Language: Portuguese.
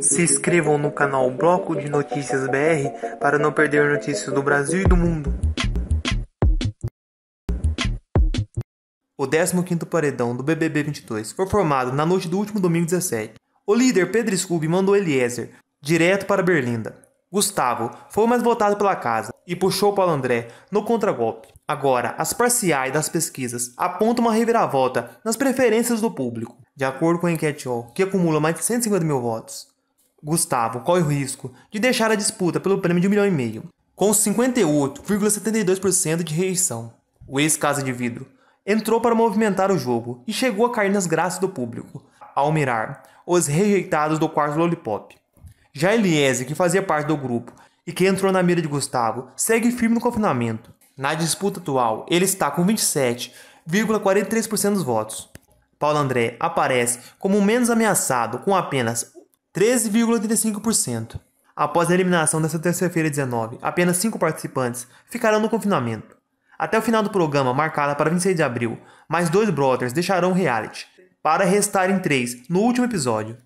Se inscrevam no canal Bloco de Notícias BR para não perder notícias do Brasil e do mundo. O 15º paredão do BBB 22 foi formado na noite do último domingo 17. O líder Pedro Scooby mandou Eliezer direto para Berlinda, Gustavo foi mais votado pela casa e puxou Paulo André no contragolpe. Agora, as parciais das pesquisas apontam uma reviravolta nas preferências do público, de acordo com a enquete que acumula mais de 150 mil votos. Gustavo corre o risco de deixar a disputa pelo prêmio de um milhão e meio, com 58,72% de rejeição. O ex-casa de vidro entrou para movimentar o jogo e chegou a cair nas graças do público, ao mirar os rejeitados do quarto Lollipop. Já Eliese, que fazia parte do grupo e que entrou na mira de Gustavo, segue firme no confinamento. Na disputa atual, ele está com 27,43% dos votos. Paulo André aparece como o menos ameaçado, com apenas 13,35%. Após a eliminação desta terça-feira 19, apenas 5 participantes ficarão no confinamento. Até o final do programa, marcado para 26 de abril, mais dois brothers deixarão o reality, para restarem três no último episódio.